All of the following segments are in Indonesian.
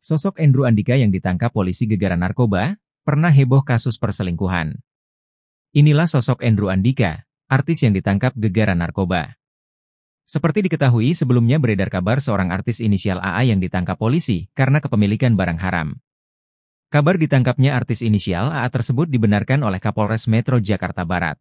Sosok Andrew Andika yang ditangkap polisi gegara narkoba, pernah heboh kasus perselingkuhan. Inilah sosok Andrew Andika, artis yang ditangkap gegara narkoba. Seperti diketahui sebelumnya beredar kabar seorang artis inisial AA yang ditangkap polisi karena kepemilikan barang haram. Kabar ditangkapnya artis inisial AA tersebut dibenarkan oleh Kapolres Metro Jakarta Barat.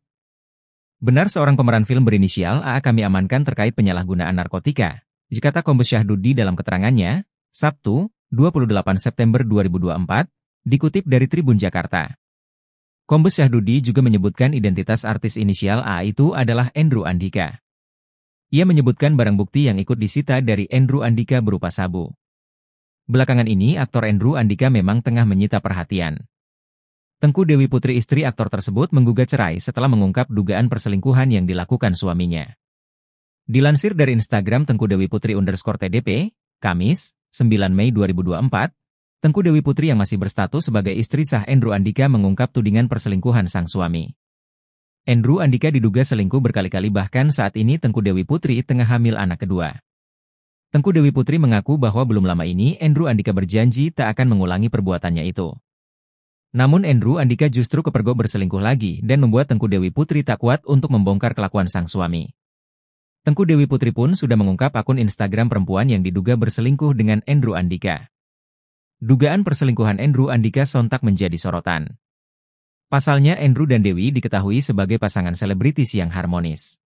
Benar seorang pemeran film berinisial AA kami amankan terkait penyalahgunaan narkotika, jikata Kombes Syahdudi dalam keterangannya, Sabtu, 28 September 2024, dikutip dari Tribun Jakarta. Kombes Syahdudi juga menyebutkan identitas artis inisial A itu adalah Andrew Andika. Ia menyebutkan barang bukti yang ikut disita dari Andrew Andika berupa sabu. Belakangan ini aktor Andrew Andika memang tengah menyita perhatian. Tengku Dewi Putri istri aktor tersebut menggugat cerai setelah mengungkap dugaan perselingkuhan yang dilakukan suaminya. Dilansir dari Instagram Tengku Dewi Putri underscore TDP, Kamis, 9 Mei 2024, Tengku Dewi Putri yang masih berstatus sebagai istri sah Andrew Andika mengungkap tudingan perselingkuhan sang suami. Andrew Andika diduga selingkuh berkali-kali bahkan saat ini Tengku Dewi Putri tengah hamil anak kedua. Tengku Dewi Putri mengaku bahwa belum lama ini Andrew Andika berjanji tak akan mengulangi perbuatannya itu. Namun Andrew Andika justru kepergok berselingkuh lagi dan membuat Tengku Dewi Putri tak kuat untuk membongkar kelakuan sang suami. Tengku Dewi Putri pun sudah mengungkap akun Instagram perempuan yang diduga berselingkuh dengan Andrew Andika. Dugaan perselingkuhan Andrew Andika sontak menjadi sorotan. Pasalnya Andrew dan Dewi diketahui sebagai pasangan selebritis yang harmonis.